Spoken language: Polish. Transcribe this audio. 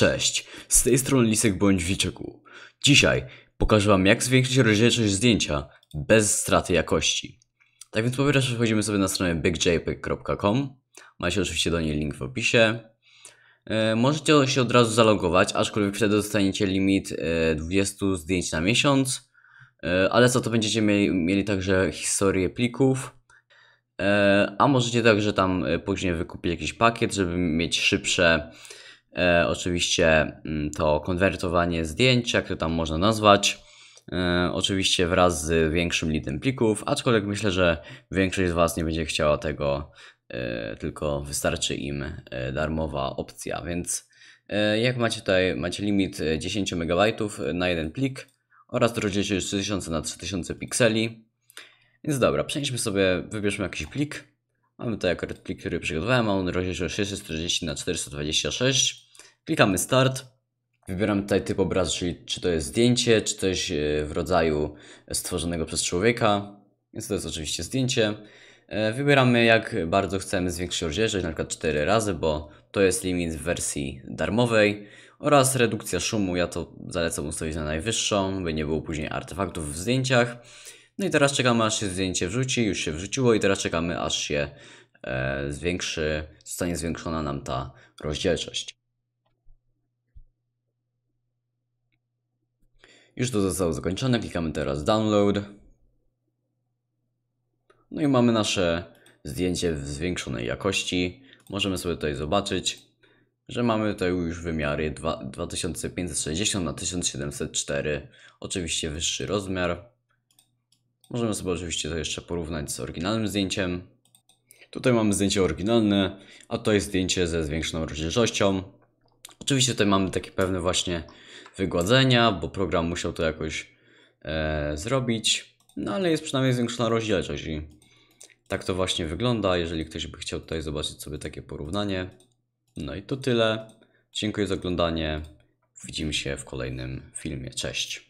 Cześć, z tej strony Lisek Bądź Wiczeku. Dzisiaj pokażę Wam jak zwiększyć rozdzielczość zdjęcia bez straty jakości. Tak więc po pierwsze wchodzimy sobie na stronę bigjpeg.com Macie oczywiście do niej link w opisie. E, możecie się od razu zalogować, aczkolwiek wtedy dostaniecie limit 20 e, zdjęć na miesiąc. E, ale co to będziecie mieli, mieli także historię plików. A możecie także tam później wykupić jakiś pakiet, żeby mieć szybsze E, oczywiście mm, to konwertowanie zdjęć, jak to tam można nazwać. E, oczywiście wraz z większym litem plików, aczkolwiek myślę, że większość z Was nie będzie chciała tego, e, tylko wystarczy im darmowa opcja. Więc jak macie tutaj, macie limit 10 MB na jeden plik oraz rozdzielczość 3000 na 3000 pikseli. Więc dobra, przejdźmy sobie, wybierzmy jakiś plik. Mamy tutaj akurat plik, który przygotowałem, a on rozdzielczość 640 na 426 Klikamy Start. Wybieram tutaj typ obrazu, czyli czy to jest zdjęcie, czy coś e, w rodzaju stworzonego przez człowieka. Więc to jest oczywiście zdjęcie. E, wybieramy jak bardzo chcemy zwiększyć rozdzielczość, na przykład 4 razy, bo to jest limit w wersji darmowej. Oraz redukcja szumu, ja to zalecam ustawić na najwyższą, by nie było później artefaktów w zdjęciach. No i teraz czekamy aż się zdjęcie wrzuci, już się wrzuciło i teraz czekamy aż się e, zwiększy, zostanie zwiększona nam ta rozdzielczość. Już to zostało zakończone, klikamy teraz download. No i mamy nasze zdjęcie w zwiększonej jakości. Możemy sobie tutaj zobaczyć, że mamy tutaj już wymiary 2560 na 1704. Oczywiście wyższy rozmiar. Możemy sobie oczywiście to jeszcze porównać z oryginalnym zdjęciem. Tutaj mamy zdjęcie oryginalne, a to jest zdjęcie ze zwiększoną rozdzielczością. Oczywiście tutaj mamy takie pewne właśnie wygładzenia, bo program musiał to jakoś e, zrobić. No ale jest przynajmniej zwiększona rozdzielczość i tak to właśnie wygląda. Jeżeli ktoś by chciał tutaj zobaczyć sobie takie porównanie. No i to tyle. Dziękuję za oglądanie. Widzimy się w kolejnym filmie. Cześć.